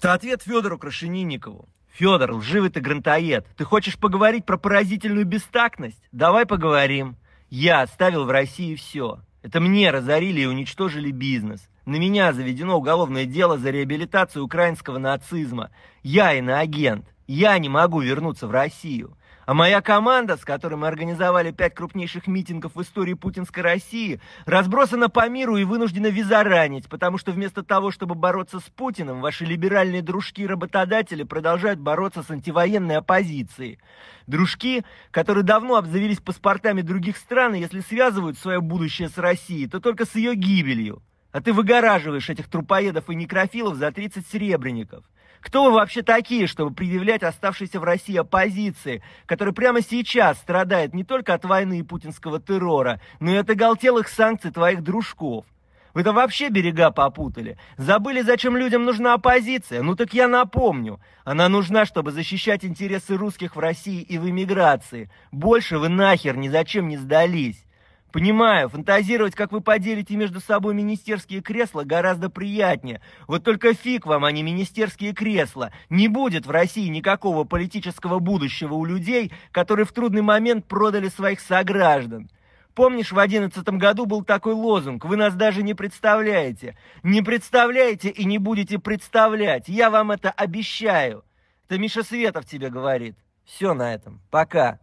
Это ответ Федору Крашенинникову. Федор, лживый ты грантоед. Ты хочешь поговорить про поразительную бестактность? Давай поговорим. Я оставил в России все. Это мне разорили и уничтожили бизнес. На меня заведено уголовное дело за реабилитацию украинского нацизма. Я иноагент. Я не могу вернуться в Россию. А моя команда, с которой мы организовали пять крупнейших митингов в истории путинской России, разбросана по миру и вынуждена визаранить, потому что вместо того, чтобы бороться с Путиным, ваши либеральные дружки-работодатели продолжают бороться с антивоенной оппозицией. Дружки, которые давно обзавелись паспортами других стран, и если связывают свое будущее с Россией, то только с ее гибелью. А ты выгораживаешь этих трупоедов и некрофилов за 30 серебряников. Кто вы вообще такие, чтобы предъявлять оставшейся в России оппозиции, которая прямо сейчас страдает не только от войны и путинского террора, но и от оголтелых санкций твоих дружков? Вы там вообще берега попутали. Забыли, зачем людям нужна оппозиция? Ну так я напомню. Она нужна, чтобы защищать интересы русских в России и в эмиграции. Больше вы нахер ни зачем не сдались. Понимаю, фантазировать, как вы поделите между собой министерские кресла, гораздо приятнее. Вот только фиг вам, а не министерские кресла. Не будет в России никакого политического будущего у людей, которые в трудный момент продали своих сограждан. Помнишь, в одиннадцатом году был такой лозунг «Вы нас даже не представляете». Не представляете и не будете представлять. Я вам это обещаю. Это Миша Светов тебе говорит. Все на этом. Пока.